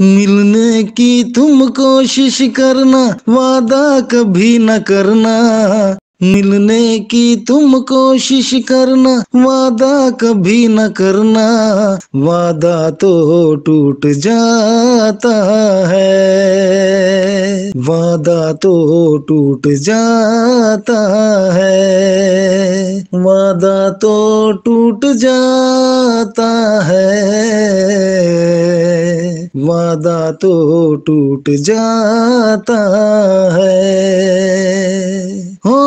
मिलने की तुम कोशिश करना वादा कभी न करना मिलने की तुम कोशिश करना वादा कभी न करना वादा तो टूट जाता है वादा तो टूट जाता है वादा तो टूट जाता है वादा तो टूट जाता है हो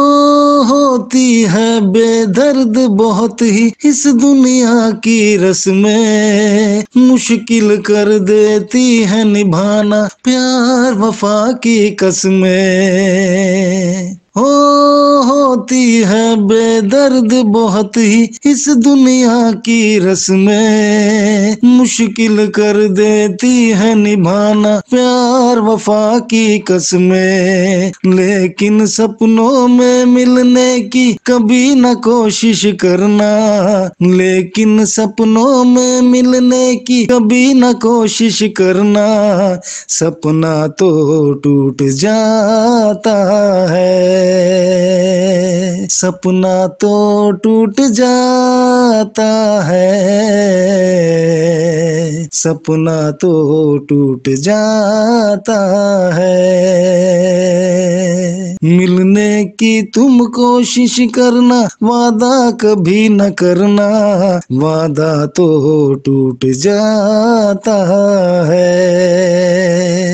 होती है बेदर्द बहुत ही इस दुनिया की रस्में मुश्किल कर देती है निभाना प्यार वफा की कसमें हो होती है बेदर्द बहुत ही इस दुनिया की रस्में मुश्किल कर देती है निभाना प्यार वफा की कसमें लेकिन सपनों में मिलने की कभी न कोशिश करना लेकिन सपनों में मिलने की कभी न कोशिश करना सपना तो टूट जाता है सपना तो टूट जाता है सपना तो टूट जाता है मिलने की तुम कोशिश करना वादा कभी न करना वादा तो टूट जाता है